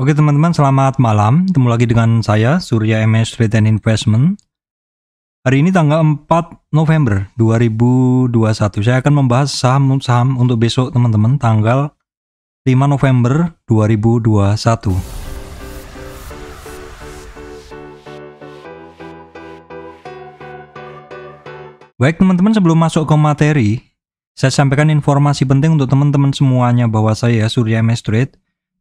Oke teman-teman, selamat malam. Ketemu lagi dengan saya, Surya MS Trade and Investment. Hari ini tanggal 4 November 2021. Saya akan membahas saham-saham untuk besok teman-teman, tanggal 5 November 2021. Baik teman-teman, sebelum masuk ke materi, saya sampaikan informasi penting untuk teman-teman semuanya bahwa saya, Surya MS Trade,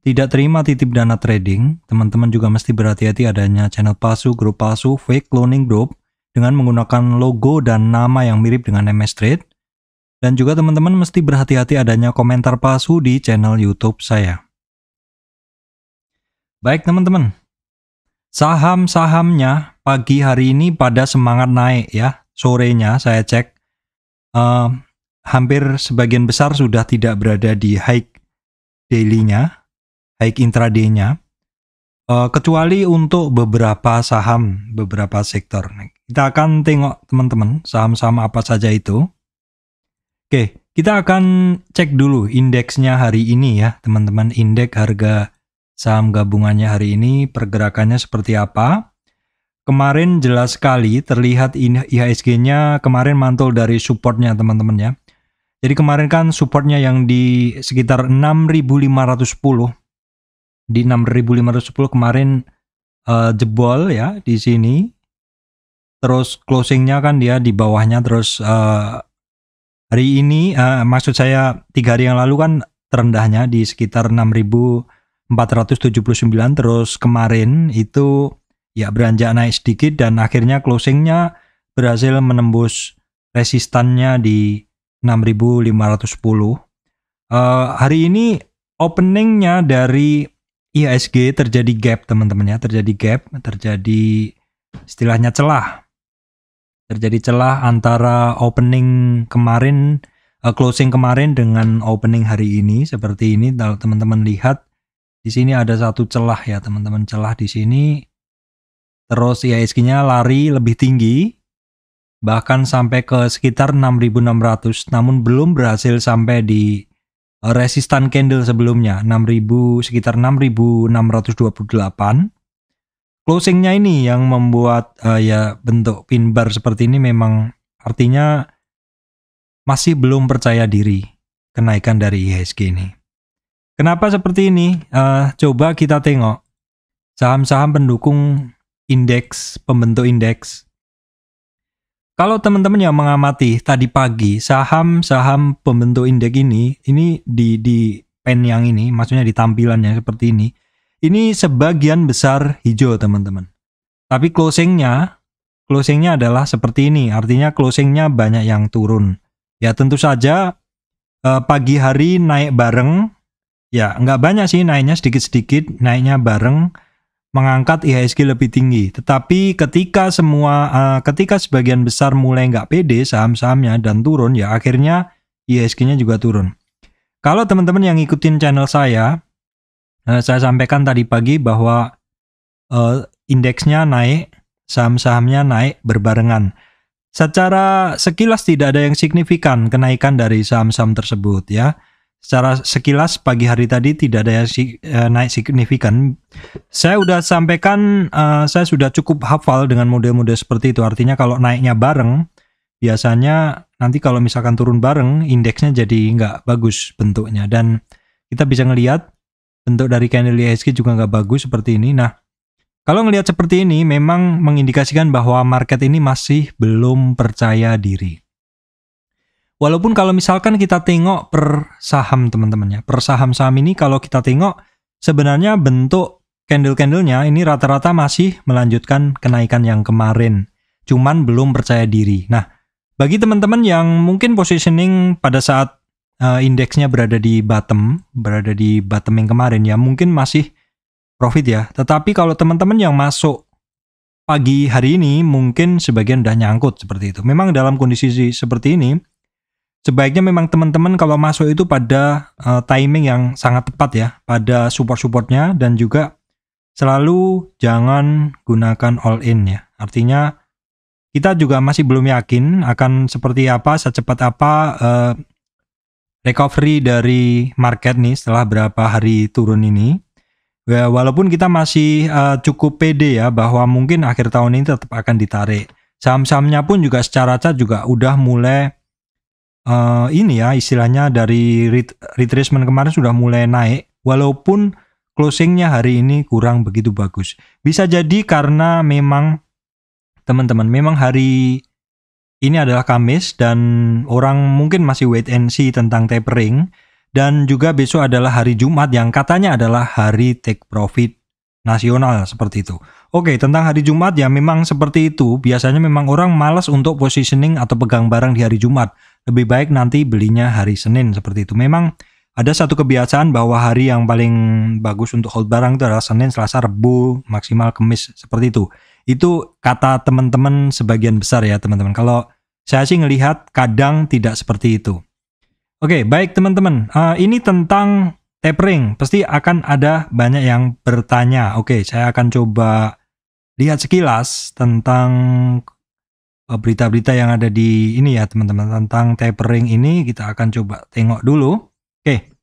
tidak terima titip dana trading, teman-teman juga mesti berhati-hati adanya channel palsu, grup palsu, fake cloning group dengan menggunakan logo dan nama yang mirip dengan MS Trade. Dan juga teman-teman mesti berhati-hati adanya komentar palsu di channel YouTube saya. Baik teman-teman, saham-sahamnya pagi hari ini pada semangat naik ya. Sorenya saya cek uh, hampir sebagian besar sudah tidak berada di high daily-nya baik intraday-nya uh, kecuali untuk beberapa saham beberapa sektor. Nah, kita akan tengok teman-teman saham-saham apa saja itu. Oke, kita akan cek dulu indeksnya hari ini ya, teman-teman. Indeks harga saham gabungannya hari ini pergerakannya seperti apa? Kemarin jelas sekali terlihat IHSG-nya kemarin mantul dari supportnya teman-teman ya. Jadi kemarin kan supportnya yang di sekitar 6510 di 6510 kemarin uh, jebol ya di sini. Terus closingnya kan dia di bawahnya terus uh, hari ini uh, maksud saya tiga hari yang lalu kan terendahnya di sekitar 6479 terus kemarin itu ya beranjak naik sedikit dan akhirnya closingnya berhasil menembus resistannya di 6510. Uh, hari ini openingnya dari IHSG terjadi gap teman-teman ya, terjadi gap, terjadi istilahnya celah. Terjadi celah antara opening kemarin, uh, closing kemarin dengan opening hari ini seperti ini. Kalau teman-teman lihat di sini ada satu celah ya, teman-teman celah di sini. Terus IHSG-nya lari lebih tinggi bahkan sampai ke sekitar 6600 namun belum berhasil sampai di resistan candle sebelumnya 6000 sekitar 6628 closingnya ini yang membuat uh, ya bentuk pin bar seperti ini memang artinya masih belum percaya diri kenaikan dari IHSG e ini kenapa seperti ini uh, coba kita tengok saham-saham pendukung indeks pembentuk indeks kalau teman-teman yang mengamati tadi pagi saham-saham pembentuk indeks ini, ini di di pen yang ini, maksudnya di tampilannya seperti ini, ini sebagian besar hijau teman-teman. Tapi closingnya, closingnya adalah seperti ini, artinya closingnya banyak yang turun. Ya tentu saja eh, pagi hari naik bareng, ya nggak banyak sih naiknya sedikit-sedikit, naiknya bareng mengangkat IHSG lebih tinggi. Tetapi ketika semua uh, ketika sebagian besar mulai nggak pede saham-sahamnya dan turun ya akhirnya IHSG-nya juga turun. Kalau teman-teman yang ngikutin channel saya, uh, saya sampaikan tadi pagi bahwa uh, indeksnya naik, saham-sahamnya naik berbarengan. Secara sekilas tidak ada yang signifikan kenaikan dari saham-saham tersebut ya secara sekilas pagi hari tadi tidak ada yang eh, naik signifikan. Saya sudah sampaikan, uh, saya sudah cukup hafal dengan model-model seperti itu. Artinya kalau naiknya bareng, biasanya nanti kalau misalkan turun bareng, indeksnya jadi nggak bagus bentuknya. Dan kita bisa ngelihat bentuk dari candle IHSG e juga nggak bagus seperti ini. Nah, kalau ngelihat seperti ini, memang mengindikasikan bahwa market ini masih belum percaya diri. Walaupun kalau misalkan kita tengok per saham teman-teman ya, per saham-saham ini kalau kita tengok sebenarnya bentuk candle-candlenya ini rata-rata masih melanjutkan kenaikan yang kemarin. Cuman belum percaya diri. Nah, bagi teman-teman yang mungkin positioning pada saat uh, indeksnya berada di bottom, berada di bottom yang kemarin ya, mungkin masih profit ya. Tetapi kalau teman-teman yang masuk pagi hari ini mungkin sebagian udah nyangkut seperti itu. Memang dalam kondisi seperti ini sebaiknya memang teman-teman kalau masuk itu pada uh, timing yang sangat tepat ya, pada support-supportnya dan juga selalu jangan gunakan all in ya. Artinya kita juga masih belum yakin akan seperti apa, secepat apa uh, recovery dari market nih setelah berapa hari turun ini. Ya, walaupun kita masih uh, cukup pede ya bahwa mungkin akhir tahun ini tetap akan ditarik. Saham-sahamnya pun juga secara cat juga udah mulai uh, ini ya istilahnya dari retracement kemarin sudah mulai naik walaupun closingnya hari ini kurang begitu bagus. Bisa jadi karena memang teman-teman memang hari ini adalah Kamis dan orang mungkin masih wait and see tentang tapering dan juga besok adalah hari Jumat yang katanya adalah hari take profit nasional seperti itu. Oke, tentang hari Jumat ya memang seperti itu. Biasanya memang orang malas untuk positioning atau pegang barang di hari Jumat lebih baik nanti belinya hari Senin seperti itu. Memang ada satu kebiasaan bahwa hari yang paling bagus untuk hold barang itu adalah Senin, Selasa, Rebu, maksimal Kemis seperti itu. Itu kata teman-teman sebagian besar ya teman-teman. Kalau saya sih ngelihat kadang tidak seperti itu. Oke, baik teman-teman. Uh, ini tentang tapering. Pasti akan ada banyak yang bertanya. Oke, saya akan coba lihat sekilas tentang Eh, berita-berita yang ada di ini ya teman-teman tentang tapering ini kita akan coba tengok dulu. Oke.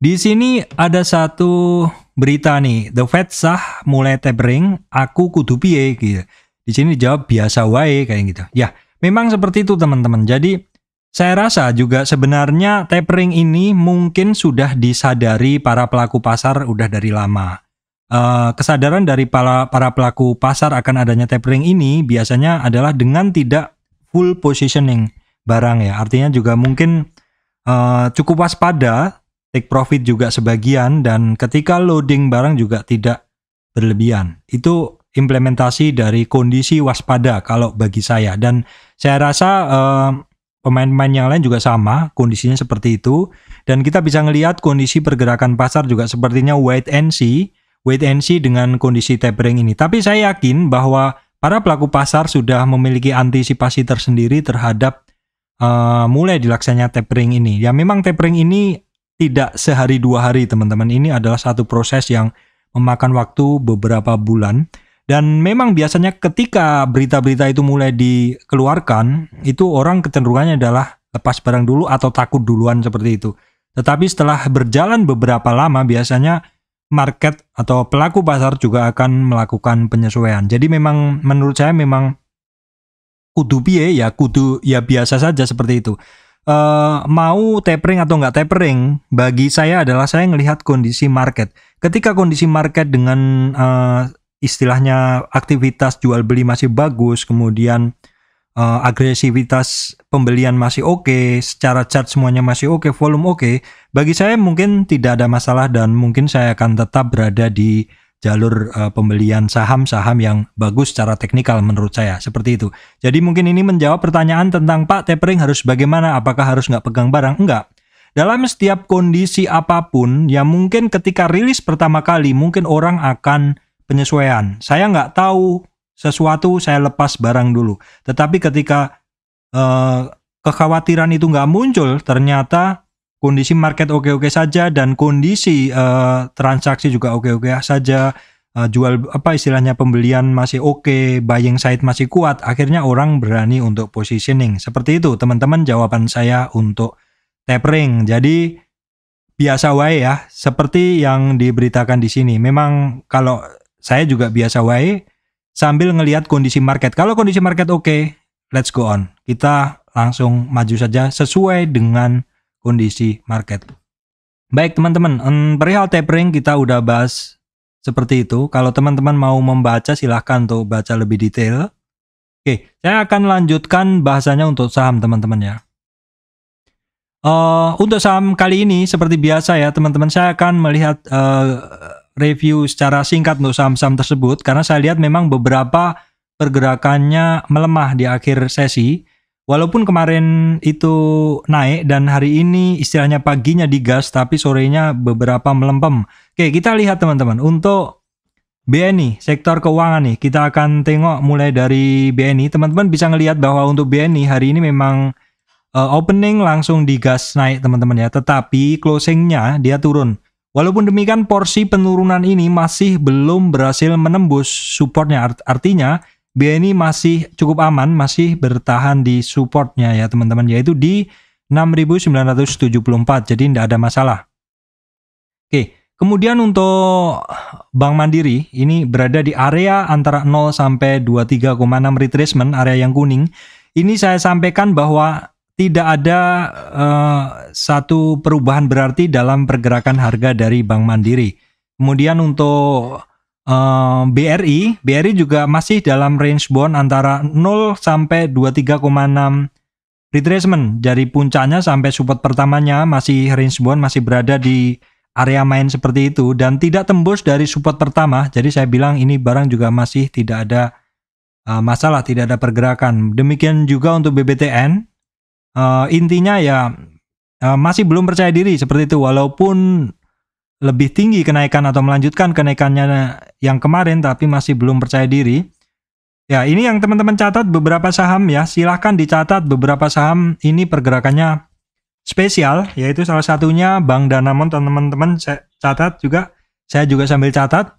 Di sini ada satu berita nih, The Fed sah mulai tapering, aku kudu piye gitu. Di sini jawab biasa wae kayak gitu. Ya, memang seperti itu teman-teman. Jadi saya rasa juga sebenarnya tapering ini mungkin sudah disadari para pelaku pasar udah dari lama. Eh, kesadaran dari para, para pelaku pasar akan adanya tapering ini biasanya adalah dengan tidak full positioning barang ya. Artinya juga mungkin uh, cukup waspada, take profit juga sebagian dan ketika loading barang juga tidak berlebihan. Itu implementasi dari kondisi waspada kalau bagi saya dan saya rasa uh, pemain-pemain yang lain juga sama kondisinya seperti itu dan kita bisa melihat kondisi pergerakan pasar juga sepertinya wait and see wait and see dengan kondisi tapering ini. Tapi saya yakin bahwa para pelaku pasar sudah memiliki antisipasi tersendiri terhadap uh, mulai dilaksanya tapering ini. Ya memang tapering ini tidak sehari dua hari teman-teman. Ini adalah satu proses yang memakan waktu beberapa bulan. Dan memang biasanya ketika berita-berita itu mulai dikeluarkan, itu orang kecenderungannya adalah lepas barang dulu atau takut duluan seperti itu. Tetapi setelah berjalan beberapa lama biasanya market atau pelaku pasar juga akan melakukan penyesuaian. Jadi memang menurut saya memang kudu pie ya kudu ya biasa saja seperti itu. Uh, mau tapering atau nggak tapering bagi saya adalah saya melihat kondisi market. Ketika kondisi market dengan uh, istilahnya aktivitas jual beli masih bagus, kemudian uh, agresivitas pembelian masih oke, okay, secara chart semuanya masih oke, okay, volume oke, okay, bagi saya mungkin tidak ada masalah dan mungkin saya akan tetap berada di jalur uh, pembelian saham-saham yang bagus secara teknikal menurut saya seperti itu. Jadi mungkin ini menjawab pertanyaan tentang Pak tapering harus bagaimana? Apakah harus nggak pegang barang? Enggak. Dalam setiap kondisi apapun, ya mungkin ketika rilis pertama kali mungkin orang akan penyesuaian. Saya nggak tahu sesuatu saya lepas barang dulu. Tetapi ketika eh, kekhawatiran itu nggak muncul, ternyata kondisi market oke-oke saja dan kondisi eh, transaksi juga oke-oke saja Eh, jual apa istilahnya pembelian masih oke, buying side masih kuat, akhirnya orang berani untuk positioning. Seperti itu teman-teman jawaban saya untuk tapering. Jadi biasa wae ya, seperti yang diberitakan di sini. Memang kalau saya juga biasa wae sambil ngelihat kondisi market. Kalau kondisi market oke, okay, let's go on. Kita langsung maju saja sesuai dengan kondisi market. Baik teman-teman, hmm, perihal tapering kita udah bahas seperti itu. Kalau teman-teman mau membaca silahkan tuh baca lebih detail. Oke, saya akan lanjutkan bahasanya untuk saham teman-teman ya. Uh, untuk saham kali ini seperti biasa ya teman-teman, saya akan melihat uh, review secara singkat untuk saham-saham tersebut karena saya lihat memang beberapa pergerakannya melemah di akhir sesi. Walaupun kemarin itu naik dan hari ini istilahnya paginya digas tapi sorenya beberapa melempem. Oke, kita lihat teman-teman untuk BNI, sektor keuangan nih. Kita akan tengok mulai dari BNI. Teman-teman bisa ngelihat bahwa untuk BNI hari ini memang uh, opening langsung digas naik teman-teman ya. Tetapi closingnya dia turun. Walaupun demikian porsi penurunan ini masih belum berhasil menembus supportnya Art artinya biaya ini masih cukup aman masih bertahan di supportnya ya teman-teman yaitu di 6974 jadi tidak ada masalah. Oke, kemudian untuk Bank Mandiri ini berada di area antara 0 sampai 23,6 retracement area yang kuning. Ini saya sampaikan bahwa tidak ada uh, satu perubahan berarti dalam pergerakan harga dari Bank Mandiri. Kemudian untuk uh, eh, BRI, BRI juga masih dalam range bond antara 0 sampai 23,6 retracement. Dari puncaknya sampai support pertamanya masih range bond masih berada di area main seperti itu dan tidak tembus dari support pertama. Jadi saya bilang ini barang juga masih tidak ada uh, masalah, tidak ada pergerakan. Demikian juga untuk BBTN uh, intinya ya uh, masih belum percaya diri seperti itu walaupun lebih tinggi kenaikan atau melanjutkan kenaikannya yang kemarin tapi masih belum percaya diri. Ya, ini yang teman-teman catat beberapa saham ya. Silahkan dicatat beberapa saham ini pergerakannya spesial yaitu salah satunya Bank Danamon teman-teman catat juga. Saya juga sambil catat.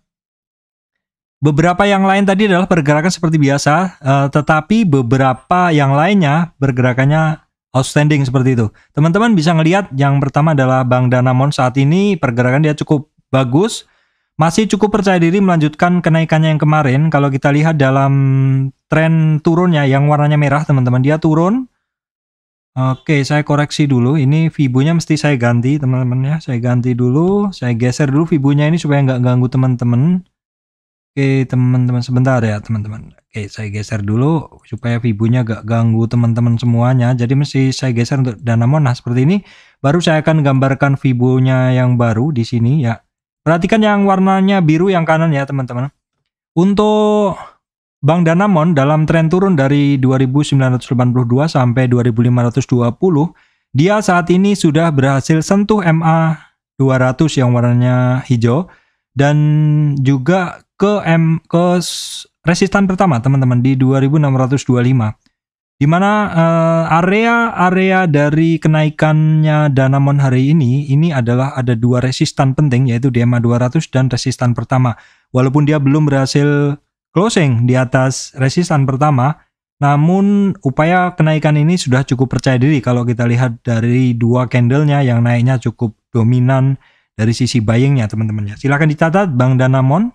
Beberapa yang lain tadi adalah pergerakan seperti biasa, eh, tetapi beberapa yang lainnya pergerakannya outstanding seperti itu. Teman-teman bisa ngelihat yang pertama adalah Bank Danamon saat ini pergerakan dia cukup bagus. Masih cukup percaya diri melanjutkan kenaikannya yang kemarin. Kalau kita lihat dalam tren turunnya yang warnanya merah teman-teman dia turun. Oke saya koreksi dulu. Ini Vibunya mesti saya ganti teman-teman ya. Saya ganti dulu. Saya geser dulu Vibunya ini supaya nggak ganggu teman-teman. Oke teman-teman sebentar ya teman-teman. Oke, saya geser dulu supaya vibunya gak ganggu teman-teman semuanya. Jadi mesti saya geser untuk dana monas seperti ini baru saya akan gambarkan vibunya yang baru di sini ya. Perhatikan yang warnanya biru yang kanan ya, teman-teman. Untuk Bank Danamon dalam tren turun dari 2982 sampai 2520, dia saat ini sudah berhasil sentuh MA 200 yang warnanya hijau dan juga ke M ke resistan pertama teman-teman di 2625 di mana area-area eh, dari kenaikannya Danamon hari ini ini adalah ada dua resistan penting yaitu DMA 200 dan resistan pertama. Walaupun dia belum berhasil closing di atas resistan pertama, namun upaya kenaikan ini sudah cukup percaya diri kalau kita lihat dari dua candlenya yang naiknya cukup dominan dari sisi buyingnya teman-teman ya. Silahkan dicatat Bang Danamon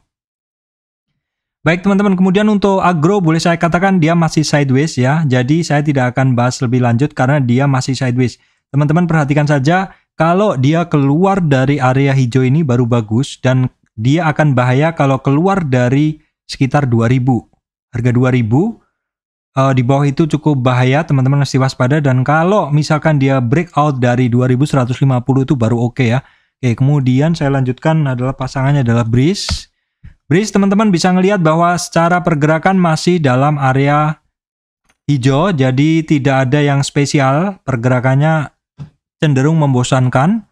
Baik teman-teman, kemudian untuk agro boleh saya katakan dia masih sideways ya. Jadi saya tidak akan bahas lebih lanjut karena dia masih sideways. Teman-teman perhatikan saja kalau dia keluar dari area hijau ini baru bagus dan dia akan bahaya kalau keluar dari sekitar 2000. Harga 2000 uh, eh, di bawah itu cukup bahaya, teman-teman mesti waspada dan kalau misalkan dia breakout dari 2150 itu baru oke okay ya. Oke, kemudian saya lanjutkan adalah pasangannya adalah Breeze Breeze teman-teman bisa melihat bahwa secara pergerakan masih dalam area hijau, jadi tidak ada yang spesial, pergerakannya cenderung membosankan.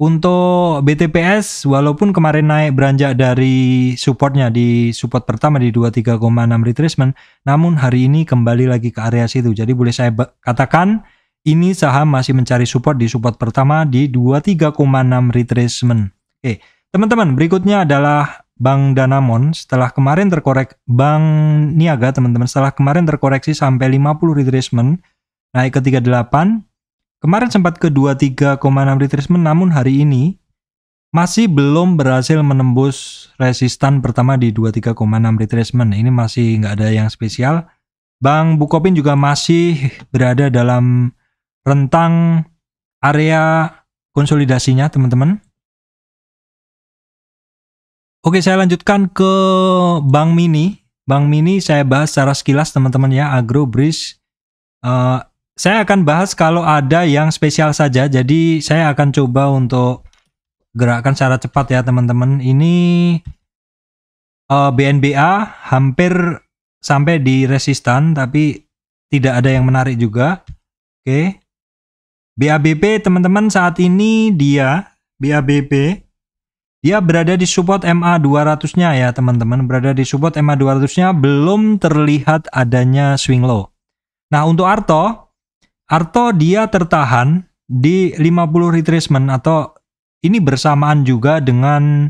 Untuk BTPS, walaupun kemarin naik beranjak dari supportnya di support pertama di 23,6 retracement, namun hari ini kembali lagi ke area situ. Jadi boleh saya katakan, ini saham masih mencari support di support pertama di 23,6 retracement. Oke, teman-teman, berikutnya adalah Bank Danamon setelah kemarin terkorek Bank Niaga teman-teman setelah kemarin terkoreksi sampai 50 retracement naik ke 38 kemarin sempat ke 23,6 retracement namun hari ini masih belum berhasil menembus resistan pertama di 23,6 retracement ini masih nggak ada yang spesial Bank Bukopin juga masih berada dalam rentang area konsolidasinya teman-teman Oke, saya lanjutkan ke Bank Mini. Bank Mini saya bahas secara sekilas teman-teman ya, Agro Bridge. Uh, eh, saya akan bahas kalau ada yang spesial saja. Jadi saya akan coba untuk gerakan secara cepat ya teman-teman. Ini uh, eh, BNBA hampir sampai di resistan tapi tidak ada yang menarik juga. Oke. BABP teman-teman saat ini dia BABP dia ya, berada di support MA 200-nya ya teman-teman, berada di support MA 200-nya belum terlihat adanya swing low. Nah, untuk Arto, Arto dia tertahan di 50 retracement atau ini bersamaan juga dengan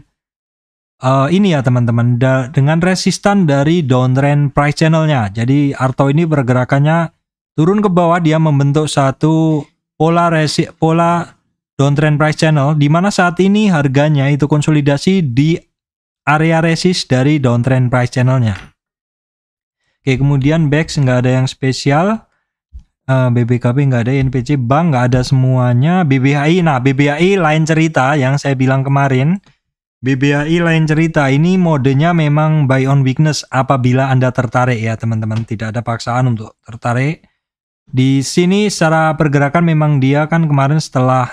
uh, ini ya teman-teman, dengan resistan dari downtrend price channel-nya. Jadi Arto ini pergerakannya turun ke bawah dia membentuk satu pola resi pola downtrend price channel di mana saat ini harganya itu konsolidasi di area resist dari downtrend price channelnya. Oke, kemudian BEX nggak ada yang spesial, BBKB eh, nggak ada, NPC Bank nggak ada semuanya, BBHI, nah BBHI lain cerita yang saya bilang kemarin, BBHI lain cerita ini modenya memang buy on weakness apabila Anda tertarik ya teman-teman, tidak ada paksaan untuk tertarik. Di sini secara pergerakan memang dia kan kemarin setelah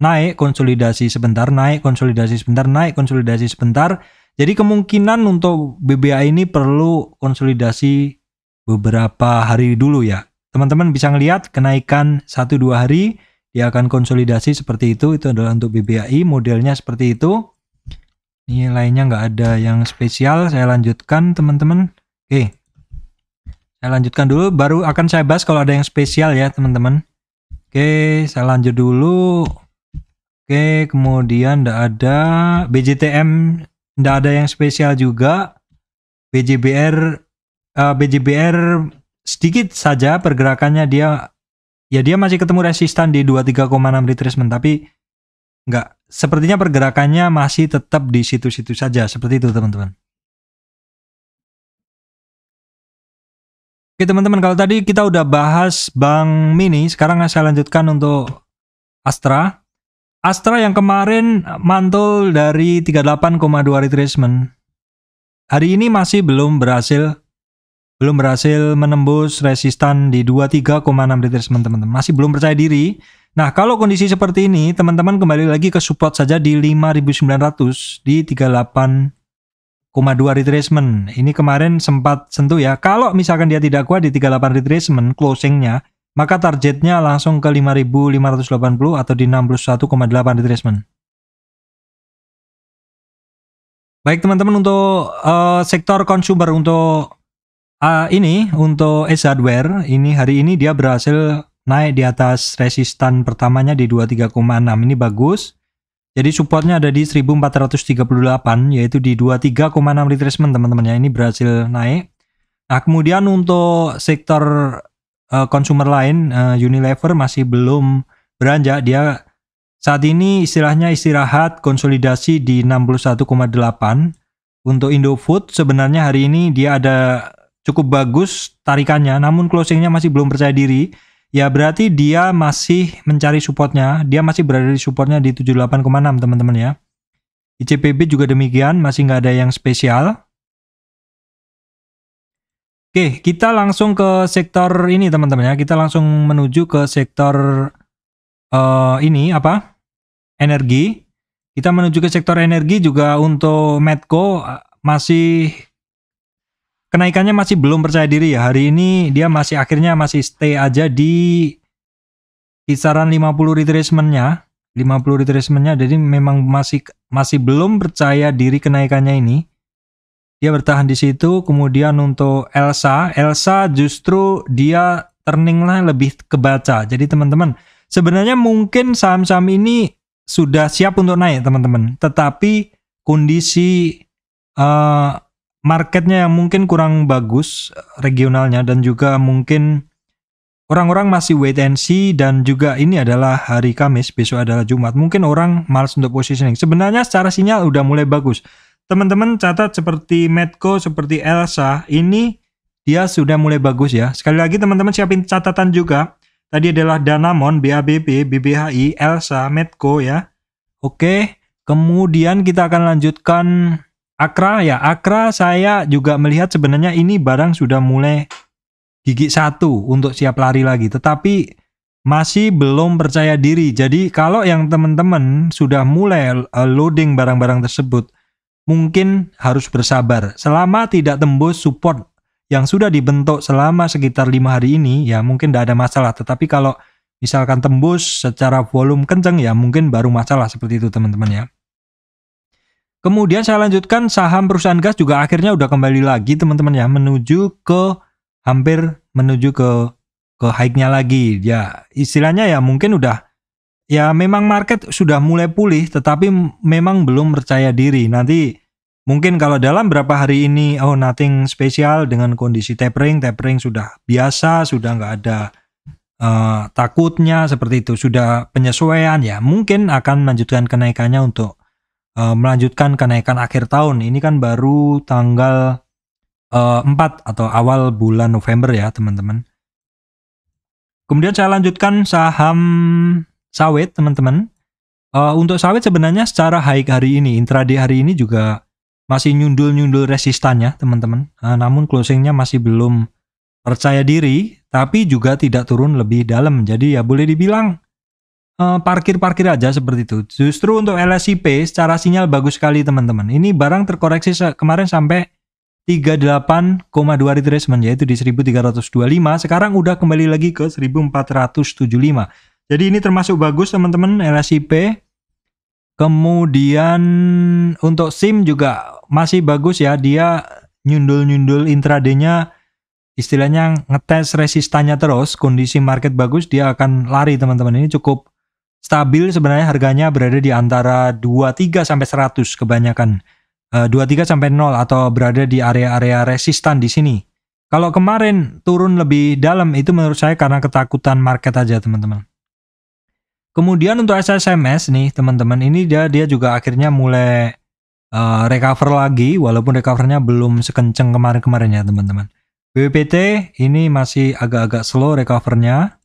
naik konsolidasi sebentar, naik konsolidasi sebentar, naik konsolidasi sebentar. Jadi kemungkinan untuk BBA ini perlu konsolidasi beberapa hari dulu ya. Teman-teman bisa ngelihat kenaikan 1 2 hari dia akan konsolidasi seperti itu. Itu adalah untuk BBAI modelnya seperti itu. Ini lainnya nggak ada yang spesial. Saya lanjutkan teman-teman. Oke. Saya lanjutkan dulu baru akan saya bahas kalau ada yang spesial ya teman-teman. Oke, saya lanjut dulu. Oke, kemudian ndak ada BJTM ndak ada yang spesial juga. BJBR uh, eh, BJBR sedikit saja pergerakannya dia ya dia masih ketemu resistan di 23,6 retracement tapi nggak sepertinya pergerakannya masih tetap di situ-situ saja seperti itu teman-teman. Oke teman-teman kalau tadi kita udah bahas Bank Mini sekarang saya lanjutkan untuk Astra. Astra yang kemarin mantul dari 38,2 retracement. Hari ini masih belum berhasil belum berhasil menembus resistan di 23,6 retracement teman-teman. Masih belum percaya diri. Nah, kalau kondisi seperti ini, teman-teman kembali lagi ke support saja di 5900 di 38,2 retracement. Ini kemarin sempat sentuh ya. Kalau misalkan dia tidak kuat di 38 retracement closingnya, maka targetnya langsung ke 5580 atau di 61,8 retracement. Baik teman-teman untuk uh, sektor consumer untuk uh, ini untuk S hardware ini hari ini dia berhasil naik di atas resistan pertamanya di 23,6 ini bagus. Jadi supportnya ada di 1438 yaitu di 23,6 retracement teman-teman ya ini berhasil naik. Nah kemudian untuk sektor uh, eh, consumer lain uh, Unilever masih belum beranjak. Dia saat ini istilahnya istirahat konsolidasi di 61,8. Untuk Indofood sebenarnya hari ini dia ada cukup bagus tarikannya, namun closingnya masih belum percaya diri. Ya berarti dia masih mencari supportnya, dia masih berada di supportnya di 78,6 teman-teman ya. ICPB juga demikian, masih nggak ada yang spesial. Oke, kita langsung ke sektor ini teman-teman ya. Kita langsung menuju ke sektor uh, ini apa? Energi. Kita menuju ke sektor energi juga untuk Medco eh, masih kenaikannya masih belum percaya diri ya. Hari ini dia masih akhirnya masih stay aja di kisaran 50 retracementnya. 50 retracementnya jadi memang masih masih belum percaya diri kenaikannya ini dia bertahan di situ kemudian untuk Elsa Elsa justru dia turning lah lebih kebaca jadi teman-teman sebenarnya mungkin saham-saham ini sudah siap untuk naik teman-teman tetapi kondisi uh, marketnya yang mungkin kurang bagus eh, regionalnya dan juga mungkin orang-orang masih wait and see dan juga ini adalah hari Kamis besok adalah Jumat mungkin orang males untuk positioning sebenarnya secara sinyal udah mulai bagus teman-teman catat seperti Medco, seperti Elsa, ini dia sudah mulai bagus ya. Sekali lagi teman-teman siapin catatan juga. Tadi adalah Danamon, BABP, BBHI, Elsa, Medco ya. Oke, kemudian kita akan lanjutkan Akra ya. Akra saya juga melihat sebenarnya ini barang sudah mulai gigi satu untuk siap lari lagi. Tetapi masih belum percaya diri. Jadi kalau yang teman-teman sudah mulai eh, loading barang-barang tersebut, mungkin harus bersabar. Selama tidak tembus support yang sudah dibentuk selama sekitar lima hari ini, ya mungkin tidak ada masalah. Tetapi kalau misalkan tembus secara volume kenceng, ya mungkin baru masalah seperti itu teman-teman ya. Kemudian saya lanjutkan saham perusahaan gas juga akhirnya udah kembali lagi teman-teman ya menuju ke hampir menuju ke ke high-nya lagi. Ya istilahnya ya mungkin udah ya memang market sudah mulai pulih tetapi memang belum percaya diri. Nanti mungkin kalau dalam berapa hari ini oh nothing spesial dengan kondisi tapering, tapering sudah biasa, sudah nggak ada uh, takutnya seperti itu, sudah penyesuaian ya. Mungkin akan melanjutkan kenaikannya untuk uh, melanjutkan kenaikan akhir tahun. Ini kan baru tanggal uh, eh, 4 atau awal bulan November ya, teman-teman. Kemudian saya lanjutkan saham sawit teman-teman. Uh, untuk sawit sebenarnya secara high hari ini, intraday hari ini juga masih nyundul-nyundul resistannya teman-teman. Uh, namun closingnya masih belum percaya diri, tapi juga tidak turun lebih dalam. Jadi ya boleh dibilang eh, parkir-parkir uh, aja seperti itu. Justru untuk LSIP secara sinyal bagus sekali teman-teman. Ini barang terkoreksi kemarin sampai 38,2 retracement yaitu di 1325 sekarang udah kembali lagi ke 1475 jadi ini termasuk bagus teman-teman LSIP. Kemudian untuk SIM juga masih bagus ya. Dia nyundul-nyundul intraday istilahnya ngetes resistannya terus, kondisi market bagus dia akan lari teman-teman. Ini cukup stabil sebenarnya harganya berada di antara 23 sampai 100 kebanyakan. 23 eh, sampai 0 atau berada di area-area resistan di sini. Kalau kemarin turun lebih dalam itu menurut saya karena ketakutan market aja teman-teman. Kemudian untuk SSMS nih teman-teman ini dia dia juga akhirnya mulai uh, recover lagi walaupun recovernya belum sekenceng kemarin-kemarin ya teman-teman. BPT ini masih agak-agak slow recovernya.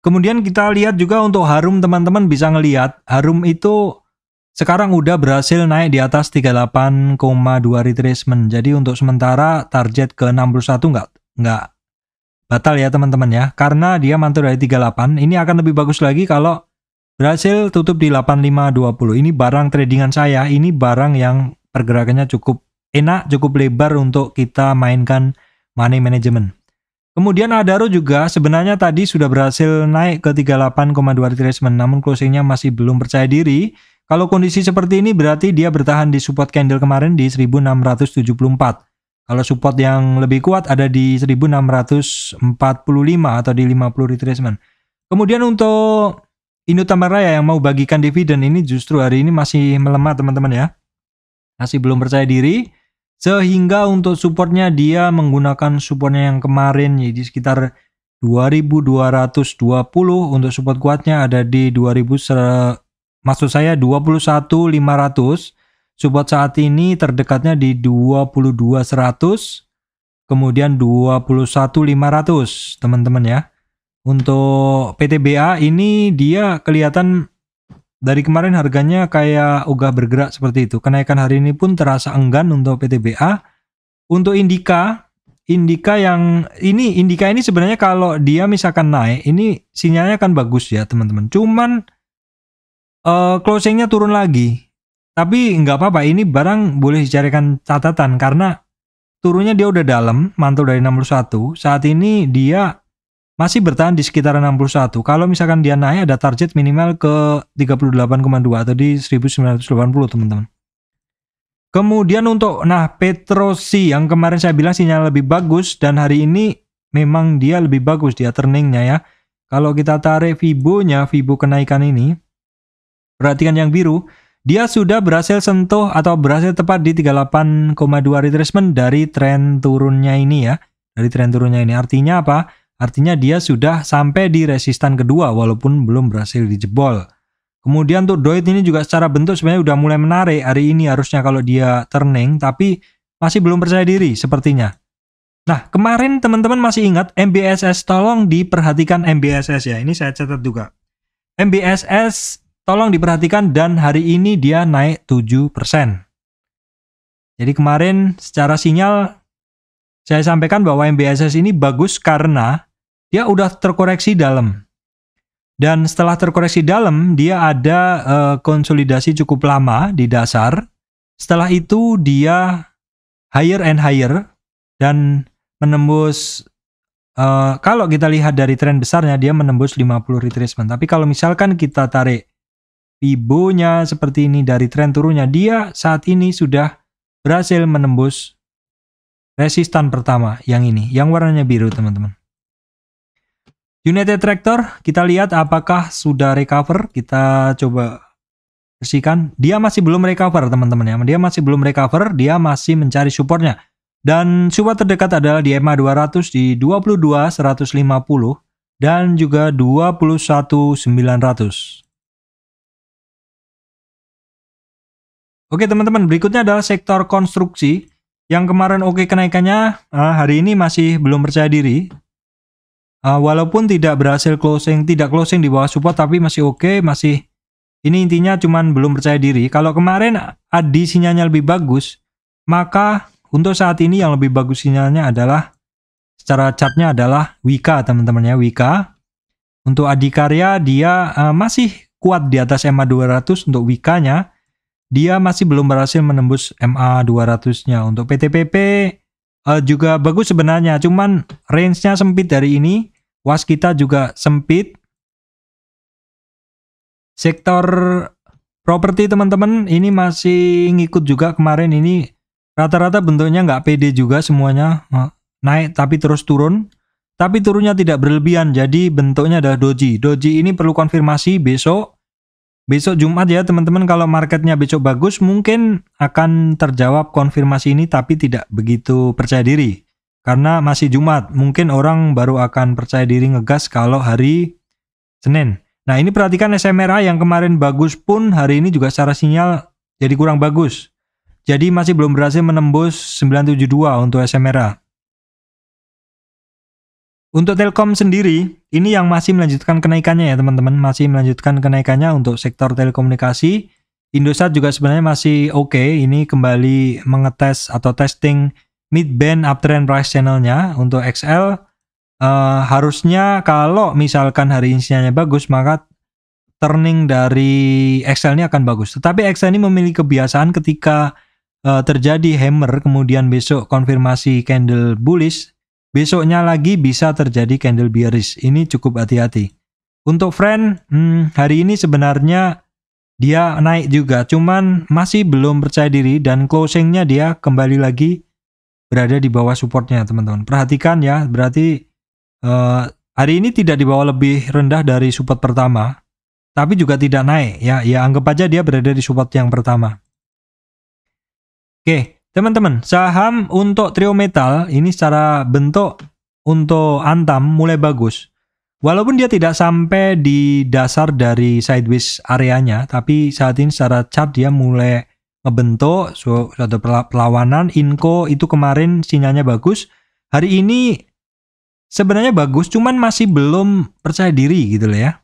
Kemudian kita lihat juga untuk Harum teman-teman bisa ngelihat Harum itu sekarang udah berhasil naik di atas 38,2 retracement. Jadi untuk sementara target ke 61 nggak nggak batal ya teman-teman ya. Karena dia mantul dari 38, ini akan lebih bagus lagi kalau berhasil tutup di 8520. Ini barang tradingan saya, ini barang yang pergerakannya cukup enak, cukup lebar untuk kita mainkan money management. Kemudian Adaro juga sebenarnya tadi sudah berhasil naik ke 38,2 retracement namun closingnya masih belum percaya diri. Kalau kondisi seperti ini berarti dia bertahan di support candle kemarin di 1674. Kalau support yang lebih kuat ada di 1645 atau di 50 retracement. Kemudian untuk Inutama Raya yang mau bagikan dividen ini justru hari ini masih melemah teman-teman ya. Masih belum percaya diri. Sehingga untuk supportnya dia menggunakan supportnya yang kemarin jadi sekitar 2220 untuk support kuatnya ada di 2000 maksud saya 21500 Support saat ini terdekatnya di 22.100 kemudian 21.500 teman-teman ya. Untuk PTBA ini dia kelihatan dari kemarin harganya kayak ogah bergerak seperti itu. Kenaikan hari ini pun terasa enggan untuk PTBA. Untuk Indika, Indika yang ini Indika ini sebenarnya kalau dia misalkan naik, ini sinyalnya kan bagus ya, teman-teman. Cuman uh, closingnya turun lagi. Tapi nggak apa-apa, ini barang boleh dicarikan catatan karena turunnya dia udah dalam, mantul dari 61. Saat ini dia masih bertahan di sekitar 61. Kalau misalkan dia naik ada target minimal ke 38,2 atau di 1980 teman-teman. Kemudian untuk nah Petrosi yang kemarin saya bilang sinyal lebih bagus dan hari ini memang dia lebih bagus dia turningnya ya. Kalau kita tarik fibonya fibo kenaikan ini, perhatikan yang biru, dia sudah berhasil sentuh atau berhasil tepat di 38,2 retracement dari tren turunnya ini ya. Dari tren turunnya ini. Artinya apa? Artinya dia sudah sampai di resistan kedua walaupun belum berhasil dijebol. Kemudian untuk doit ini juga secara bentuk sebenarnya sudah mulai menarik hari ini harusnya kalau dia turning tapi masih belum percaya diri sepertinya. Nah, kemarin teman-teman masih ingat MBSS tolong diperhatikan MBSS ya. Ini saya catat juga. MBSS Tolong diperhatikan dan hari ini dia naik 7%. Jadi kemarin secara sinyal saya sampaikan bahwa MBSS ini bagus karena dia udah terkoreksi dalam. Dan setelah terkoreksi dalam, dia ada uh, konsolidasi cukup lama di dasar. Setelah itu dia higher and higher dan menembus uh, kalau kita lihat dari tren besarnya dia menembus 50 retracement. Tapi kalau misalkan kita tarik Fibonya seperti ini dari tren turunnya dia saat ini sudah berhasil menembus resistan pertama yang ini yang warnanya biru teman-teman. United Tractor kita lihat apakah sudah recover kita coba bersihkan dia masih belum recover teman-teman ya dia masih belum recover dia masih mencari supportnya dan support terdekat adalah di ma 200 di 22 150 dan juga 21900. Oke teman-teman, berikutnya adalah sektor konstruksi. Yang kemarin oke kenaikannya, ah, hari ini masih belum percaya diri. Ah, walaupun tidak berhasil closing, tidak closing di bawah support tapi masih oke, masih ini intinya cuman belum percaya diri. Kalau kemarin Adi sinyalnya lebih bagus, maka untuk saat ini yang lebih bagus sinyalnya adalah secara chartnya adalah Wika teman-teman ya Wika. Untuk Adikarya dia ah, masih kuat di atas ma 200 untuk Wikanya dia masih belum berhasil menembus MA 200-nya. Untuk PTPP uh, eh, juga bagus sebenarnya, cuman range-nya sempit dari ini. Was kita juga sempit. Sektor properti teman-teman ini masih ngikut juga kemarin ini rata-rata bentuknya nggak pede juga semuanya naik tapi terus turun tapi turunnya tidak berlebihan jadi bentuknya adalah doji doji ini perlu konfirmasi besok Besok Jumat ya teman-teman kalau marketnya besok bagus mungkin akan terjawab konfirmasi ini tapi tidak begitu percaya diri. Karena masih Jumat, mungkin orang baru akan percaya diri ngegas kalau hari Senin. Nah ini perhatikan SMRA yang kemarin bagus pun hari ini juga secara sinyal jadi kurang bagus. Jadi masih belum berhasil menembus 972 untuk SMRA. Untuk Telkom sendiri, ini yang masih melanjutkan kenaikannya ya teman-teman, masih melanjutkan kenaikannya untuk sektor telekomunikasi. Indosat juga sebenarnya masih oke, okay. ini kembali mengetes atau testing mid-band uptrend price channelnya untuk XL. Uh, eh, harusnya kalau misalkan hari ini sinyalnya bagus, maka turning dari XL ini akan bagus. Tetapi XL ini memiliki kebiasaan ketika uh, terjadi hammer, kemudian besok konfirmasi candle bullish, Besoknya lagi bisa terjadi candle bearish. Ini cukup hati-hati. Untuk friend, hmm, hari ini sebenarnya dia naik juga. Cuman masih belum percaya diri dan closingnya dia kembali lagi berada di bawah supportnya teman-teman. Perhatikan ya, berarti uh, hari ini tidak di bawah lebih rendah dari support pertama. Tapi juga tidak naik ya. Ya anggap aja dia berada di support yang pertama. Oke, okay. Teman-teman, saham untuk trio metal ini secara bentuk untuk Antam mulai bagus. Walaupun dia tidak sampai di dasar dari sideways areanya, tapi saat ini secara chart dia mulai ngebentuk suatu perlawanan. inko itu kemarin sinyalnya bagus. Hari ini sebenarnya bagus, cuman masih belum percaya diri gitu loh ya.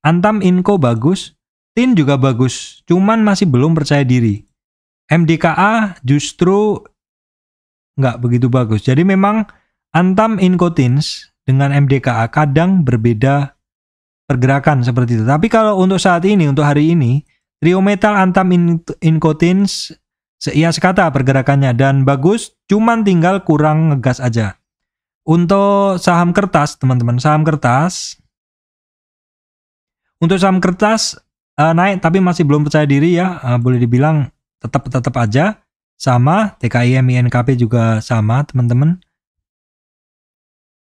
Antam inko bagus, Tin juga bagus, cuman masih belum percaya diri. MDKA justru nggak begitu bagus. Jadi memang antam incotins dengan MDKA kadang berbeda pergerakan seperti itu. Tapi kalau untuk saat ini, untuk hari ini, triometal antam incotins seia sekata pergerakannya dan bagus, cuman tinggal kurang ngegas aja. Untuk saham kertas, teman-teman, saham kertas. Untuk saham kertas eh, naik tapi masih belum percaya diri ya, eh, boleh dibilang tetap tetap aja sama TKI MINKP juga sama teman-teman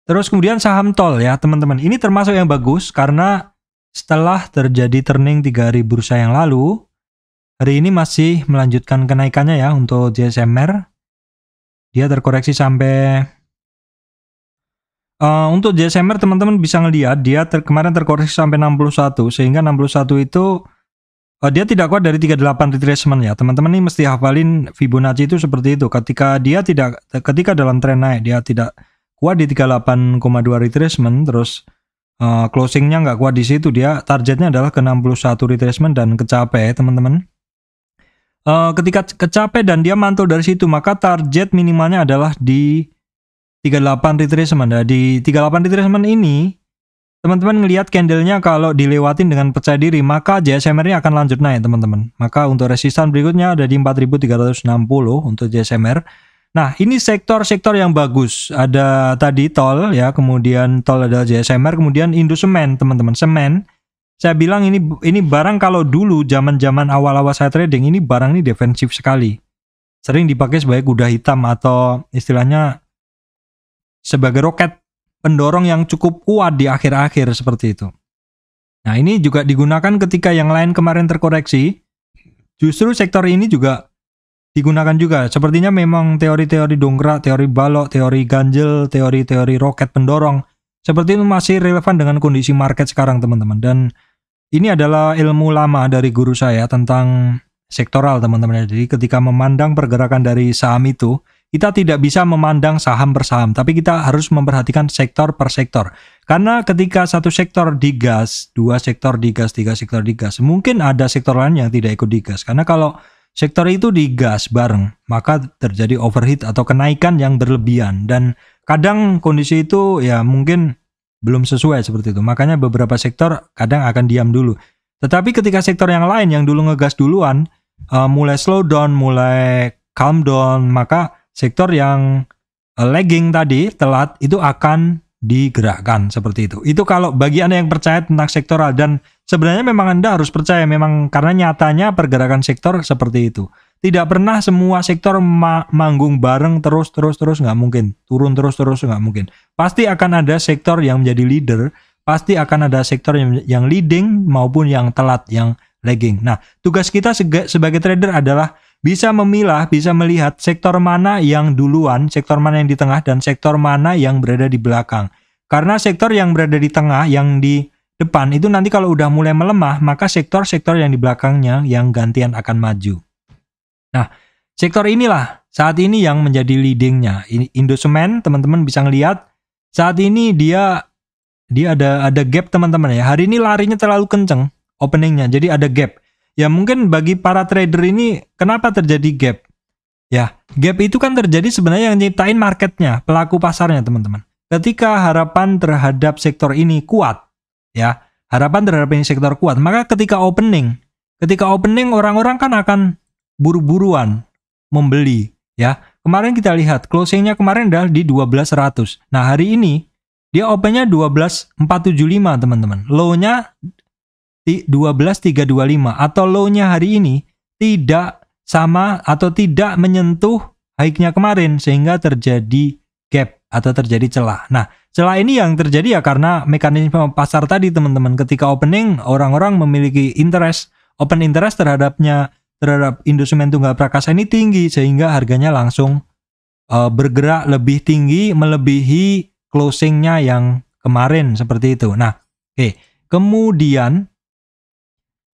terus kemudian saham tol ya teman-teman ini termasuk yang bagus karena setelah terjadi turning 3000 bursa yang lalu hari ini masih melanjutkan kenaikannya ya untuk JSMR dia terkoreksi sampai uh, untuk JSMR teman-teman bisa ngelihat dia ter, kemarin terkoreksi sampai 61 sehingga 61 itu Eh, dia tidak kuat dari 38 retracement ya. Teman-teman ini mesti hafalin Fibonacci itu seperti itu. Ketika dia tidak ketika dalam tren naik dia tidak kuat di 38,2 retracement terus uh, closingnya nggak kuat di situ dia targetnya adalah ke 61 retracement dan kecape, teman-teman. Uh, ketika kecape dan dia mantul dari situ maka target minimalnya adalah di 38 retracement. Nah, di 38 retracement ini teman-teman ngelihat candlenya kalau dilewatin dengan percaya diri maka jsmr ini akan lanjut naik teman-teman maka untuk resistan berikutnya ada di 4360 untuk JSMR nah ini sektor-sektor yang bagus ada tadi tol ya kemudian tol adalah JSMR kemudian Indosemen teman-teman semen saya bilang ini ini barang kalau dulu zaman-zaman awal-awal saya trading ini barang ini defensif sekali sering dipakai sebagai kuda hitam atau istilahnya sebagai roket pendorong yang cukup kuat di akhir-akhir seperti itu. Nah, ini juga digunakan ketika yang lain kemarin terkoreksi. Justru sektor ini juga digunakan juga. Sepertinya memang teori-teori dongkrak, teori balok, teori ganjel, teori-teori roket pendorong seperti itu masih relevan dengan kondisi market sekarang, teman-teman. Dan ini adalah ilmu lama dari guru saya tentang sektoral, teman-teman. Jadi ketika memandang pergerakan dari saham itu, kita tidak bisa memandang saham per saham, tapi kita harus memperhatikan sektor per sektor. Karena ketika satu sektor digas, dua sektor digas, tiga sektor digas, mungkin ada sektor lain yang tidak ikut digas. Karena kalau sektor itu digas bareng, maka terjadi overheat atau kenaikan yang berlebihan. Dan kadang kondisi itu ya mungkin belum sesuai seperti itu. Makanya beberapa sektor kadang akan diam dulu. Tetapi ketika sektor yang lain yang dulu ngegas duluan, uh, mulai slow down, mulai calm down, maka sektor yang eh, lagging tadi, telat itu akan digerakkan seperti itu. Itu kalau bagi Anda yang percaya tentang sektoral dan sebenarnya memang Anda harus percaya memang karena nyatanya pergerakan sektor seperti itu. Tidak pernah semua sektor ma manggung bareng terus terus terus nggak mungkin turun terus terus nggak mungkin. Pasti akan ada sektor yang menjadi leader, pasti akan ada sektor yang, yang leading maupun yang telat, yang lagging. Nah, tugas kita sebagai trader adalah bisa memilah, bisa melihat sektor mana yang duluan, sektor mana yang di tengah, dan sektor mana yang berada di belakang. Karena sektor yang berada di tengah, yang di depan, itu nanti kalau udah mulai melemah, maka sektor-sektor yang di belakangnya yang gantian akan maju. Nah, sektor inilah saat ini yang menjadi leadingnya. Indosemen, teman-teman bisa ngelihat, saat ini dia dia ada ada gap teman-teman ya. Hari ini larinya terlalu kenceng openingnya, jadi ada gap. Ya mungkin bagi para trader ini kenapa terjadi gap? Ya, gap itu kan terjadi sebenarnya yang nyiptain marketnya, pelaku pasarnya teman-teman. Ketika harapan terhadap sektor ini kuat, ya, harapan terhadap ini sektor kuat, maka ketika opening, ketika opening orang-orang kan akan buru-buruan membeli, ya. Kemarin kita lihat closingnya kemarin dah di 12.100. Nah hari ini dia opennya 12.475 teman-teman. Low-nya 12325 atau low-nya hari ini tidak sama atau tidak menyentuh high-nya kemarin sehingga terjadi gap atau terjadi celah. Nah, celah ini yang terjadi ya karena mekanisme pasar tadi teman-teman. Ketika opening orang-orang memiliki interest, open interest terhadapnya terhadap instrumen tunggal prakasa ini tinggi sehingga harganya langsung uh, bergerak lebih tinggi melebihi closingnya yang kemarin seperti itu. Nah, oke. Okay. Kemudian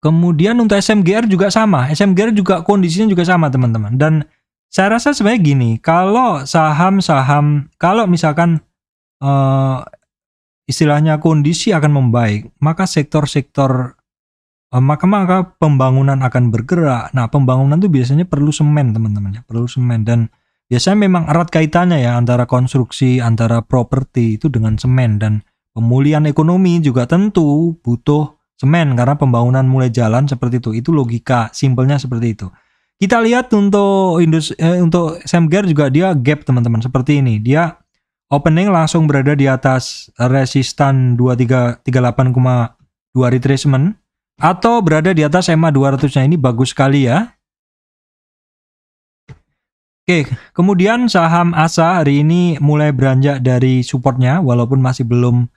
Kemudian untuk SMGR juga sama. SMGR juga kondisinya juga sama teman-teman. Dan saya rasa sebenarnya gini, kalau saham-saham, kalau misalkan uh, istilahnya kondisi akan membaik, maka sektor-sektor uh, maka maka pembangunan akan bergerak. Nah, pembangunan itu biasanya perlu semen, teman-teman ya, perlu semen dan biasanya memang erat kaitannya ya antara konstruksi, antara properti itu dengan semen dan pemulihan ekonomi juga tentu butuh semen karena pembangunan mulai jalan seperti itu. Itu logika simpelnya seperti itu. Kita lihat untuk Indus, eh, untuk Semger juga dia gap teman-teman seperti ini. Dia opening langsung berada di atas resistan 2338,2 retracement atau berada di atas EMA 200-nya ini bagus sekali ya. Oke, kemudian saham ASA hari ini mulai beranjak dari supportnya walaupun masih belum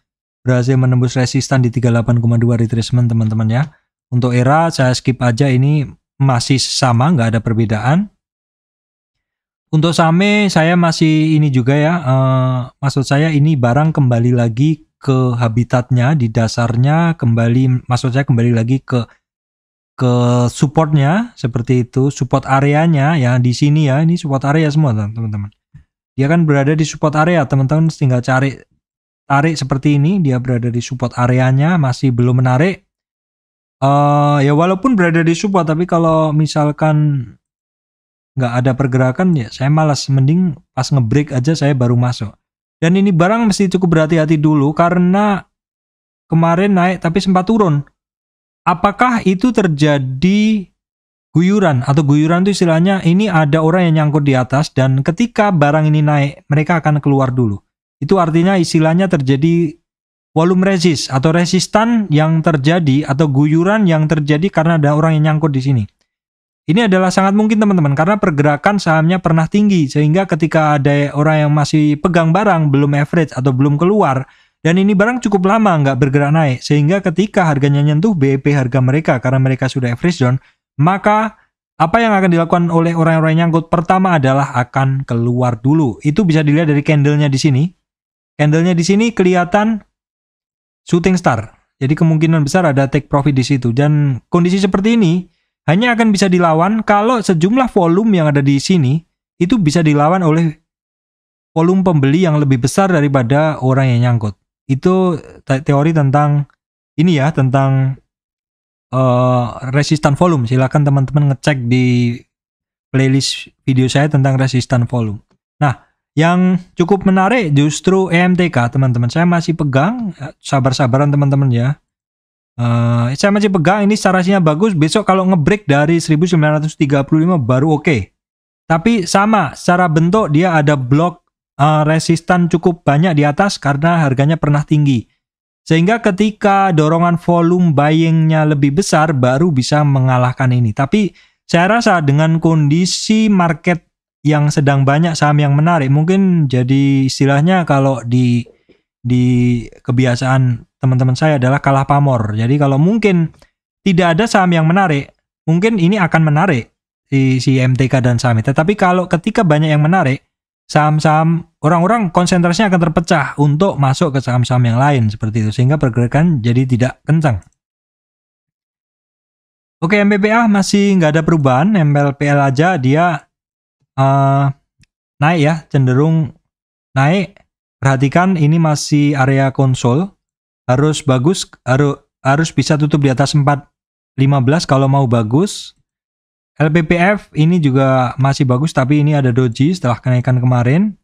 berhasil menembus resistan di 38,2 retracement teman-teman ya. Untuk era saya skip aja ini masih sama nggak ada perbedaan. Untuk Same saya masih ini juga ya, uh, maksud saya ini barang kembali lagi ke habitatnya di dasarnya kembali, maksud saya kembali lagi ke ke supportnya seperti itu support areanya ya di sini ya ini support area semua teman-teman dia kan berada di support area teman-teman tinggal cari tarik seperti ini, dia berada di support areanya, masih belum menarik. Uh, ya walaupun berada di support, tapi kalau misalkan nggak ada pergerakan, ya saya malas. Mending pas ngebreak aja saya baru masuk. Dan ini barang mesti cukup berhati-hati dulu karena kemarin naik tapi sempat turun. Apakah itu terjadi guyuran atau guyuran itu istilahnya ini ada orang yang nyangkut di atas dan ketika barang ini naik mereka akan keluar dulu. Itu artinya istilahnya terjadi volume resist atau resistan yang terjadi atau guyuran yang terjadi karena ada orang yang nyangkut di sini. Ini adalah sangat mungkin teman-teman karena pergerakan sahamnya pernah tinggi sehingga ketika ada orang yang masih pegang barang belum average atau belum keluar dan ini barang cukup lama nggak bergerak naik sehingga ketika harganya nyentuh BEP harga mereka karena mereka sudah average down maka apa yang akan dilakukan oleh orang-orang yang nyangkut pertama adalah akan keluar dulu. Itu bisa dilihat dari candlenya di sini. Candlenya di sini kelihatan shooting star. Jadi kemungkinan besar ada take profit di situ dan kondisi seperti ini hanya akan bisa dilawan kalau sejumlah volume yang ada di sini itu bisa dilawan oleh volume pembeli yang lebih besar daripada orang yang nyangkut. Itu teori tentang ini ya tentang uh, resistan volume. Silahkan teman-teman ngecek di playlist video saya tentang resistan volume. Nah, yang cukup menarik justru EMTK teman-teman. Saya masih pegang, eh, sabar-sabaran teman-teman ya. Uh, saya masih pegang ini sarasinya bagus. Besok kalau ngebreak dari 1935 baru oke. Okay. Tapi sama, secara bentuk dia ada blok uh, eh, resistan cukup banyak di atas karena harganya pernah tinggi. Sehingga ketika dorongan volume buyingnya lebih besar baru bisa mengalahkan ini. Tapi saya rasa dengan kondisi market yang sedang banyak saham yang menarik mungkin jadi istilahnya kalau di di kebiasaan teman-teman saya adalah kalah pamor jadi kalau mungkin tidak ada saham yang menarik mungkin ini akan menarik si, si MTK dan saham itu tapi kalau ketika banyak yang menarik saham-saham orang-orang konsentrasinya akan terpecah untuk masuk ke saham-saham yang lain seperti itu sehingga pergerakan jadi tidak kencang Oke MPPA masih nggak ada perubahan MLPL aja dia uh, naik ya, cenderung naik. Perhatikan ini masih area konsol. Harus bagus, harus harus bisa tutup di atas 415 kalau mau bagus. LPPF ini juga masih bagus tapi ini ada doji setelah kenaikan kemarin.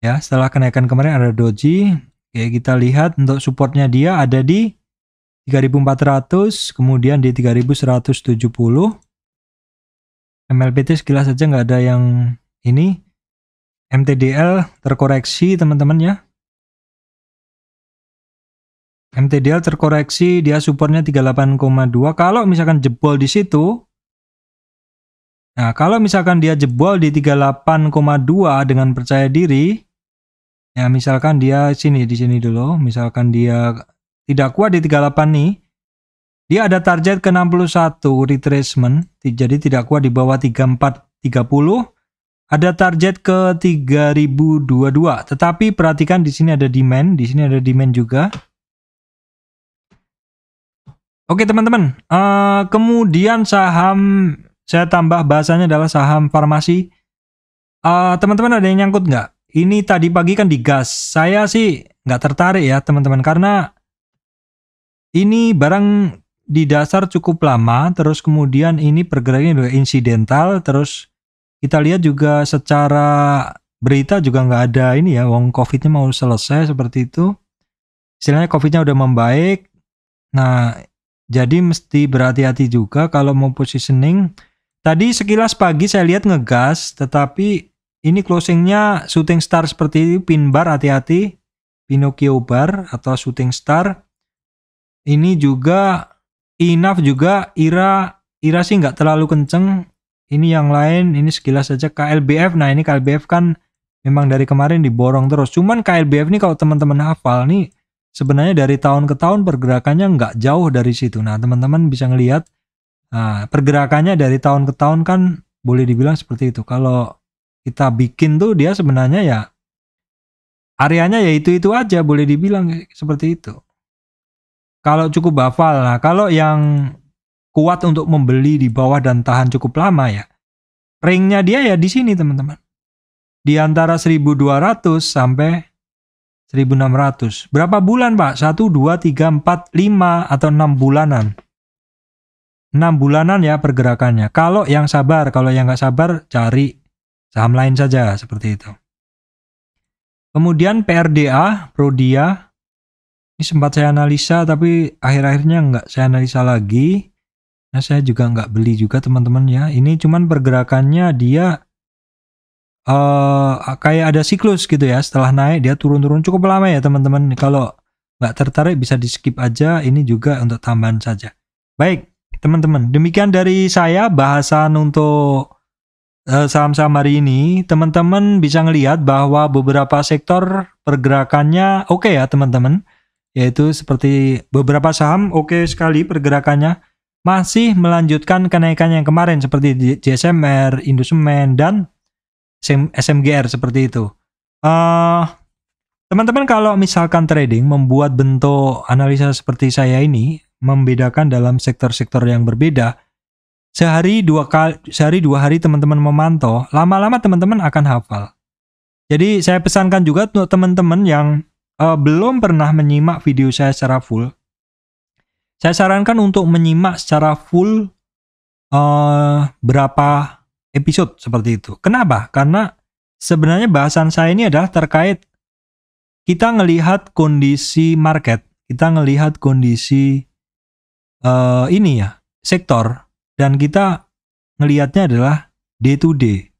Ya, setelah kenaikan kemarin ada doji. Oke, kita lihat untuk supportnya dia ada di 3400, kemudian di 3170. MLPT sekilas saja nggak ada yang ini. MTDL terkoreksi teman-teman ya. MTDL terkoreksi dia supportnya 38,2. Kalau misalkan jebol di situ, Nah, kalau misalkan dia jebol di 38,2 dengan percaya diri, ya misalkan dia sini di sini dulu, misalkan dia tidak kuat di 38 nih, dia ada target ke 61 retracement, jadi tidak kuat di bawah 3430. Ada target ke 3022, tetapi perhatikan di sini ada demand, di sini ada demand juga. Oke teman-teman, uh, kemudian saham saya tambah bahasanya adalah saham farmasi. Eh, teman-teman uh, ada yang nyangkut nggak? Ini tadi pagi kan digas. Saya sih nggak tertarik ya teman-teman karena ini barang di dasar cukup lama, terus kemudian ini pergerakannya juga insidental, terus kita lihat juga secara berita juga nggak ada ini ya, wong covidnya mau selesai seperti itu. Istilahnya covidnya udah membaik. Nah, jadi mesti berhati-hati juga kalau mau positioning. Tadi sekilas pagi saya lihat ngegas, tetapi ini closingnya shooting star seperti itu, pin bar hati-hati, Pinocchio bar atau shooting star. Ini juga Inaf juga Ira Ira sih nggak terlalu kenceng. Ini yang lain, ini sekilas saja KLBF. Nah ini KLBF kan memang dari kemarin diborong terus. Cuman KLBF ini kalau teman-teman hafal nih sebenarnya dari tahun ke tahun pergerakannya nggak jauh dari situ. Nah teman-teman bisa ngelihat nah, pergerakannya dari tahun ke tahun kan boleh dibilang seperti itu. Kalau kita bikin tuh dia sebenarnya ya areanya ya itu-itu aja boleh dibilang seperti itu. Kalau cukup hafal, lah. kalau yang kuat untuk membeli di bawah dan tahan cukup lama ya, ringnya dia ya di sini teman-teman. Di antara 1200 sampai 1600. Berapa bulan Pak? 1, 2, 3, 4, 5 atau 6 bulanan. 6 bulanan ya pergerakannya. Kalau yang sabar, kalau yang nggak sabar cari saham lain saja seperti itu. Kemudian PRDA, Prodia, ini sempat saya analisa tapi akhir-akhirnya nggak saya analisa lagi nah saya juga nggak beli juga teman-teman ya ini cuman pergerakannya dia uh, kayak ada siklus gitu ya setelah naik dia turun-turun cukup lama ya teman-teman kalau nggak tertarik bisa di skip aja ini juga untuk tambahan saja baik teman-teman demikian dari saya bahasan untuk saham-saham eh, hari ini, teman-teman bisa ngelihat bahwa beberapa sektor pergerakannya oke okay ya teman-teman yaitu seperti beberapa saham oke okay sekali pergerakannya masih melanjutkan kenaikan yang kemarin seperti JSMR, Indosemen dan SMGR seperti itu. teman eh, teman-teman kalau misalkan trading membuat bentuk analisa seperti saya ini membedakan dalam sektor-sektor yang berbeda sehari dua kali sehari dua hari teman-teman memantau lama-lama teman-teman akan hafal. Jadi saya pesankan juga untuk teman-teman yang uh, belum pernah menyimak video saya secara full, saya sarankan untuk menyimak secara full uh, berapa episode seperti itu. Kenapa? Karena sebenarnya bahasan saya ini adalah terkait kita melihat kondisi market, kita melihat kondisi uh, ini ya sektor, dan kita melihatnya adalah day to day,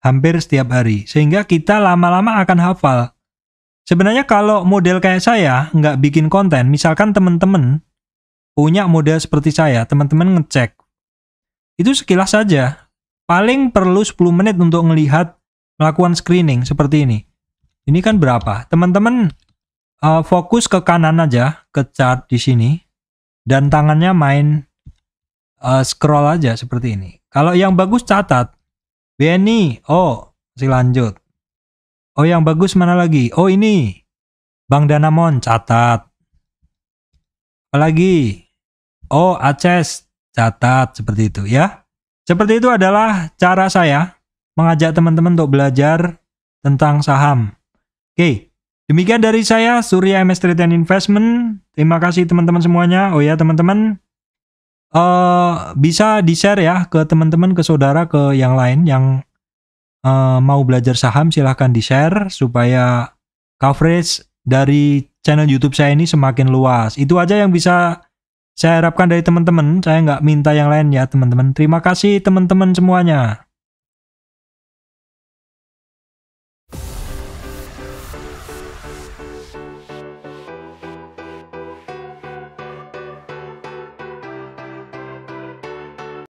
hampir setiap hari, sehingga kita lama-lama akan hafal Sebenarnya kalau model kayak saya nggak bikin konten, misalkan teman-teman punya model seperti saya, teman-teman ngecek. Itu sekilas saja. Paling perlu 10 menit untuk melihat melakukan screening seperti ini. Ini kan berapa? Teman-teman uh, eh, fokus ke kanan aja, ke chart di sini. Dan tangannya main uh, scroll aja seperti ini. Kalau yang bagus catat. Benny, oh, masih lanjut. Oh yang bagus mana lagi? Oh ini. Bang Danamon catat. Apalagi? Oh Aces catat seperti itu ya. Seperti itu adalah cara saya mengajak teman-teman untuk belajar tentang saham. Oke, demikian dari saya Surya MS Trade and Investment. Terima kasih teman-teman semuanya. Oh ya teman-teman, uh, bisa di-share ya ke teman-teman, ke saudara, ke yang lain yang uh, mau belajar saham silahkan di-share supaya coverage dari channel YouTube saya ini semakin luas. Itu aja yang bisa saya harapkan dari teman-teman. Saya nggak minta yang lain ya teman-teman. Terima kasih teman-teman semuanya.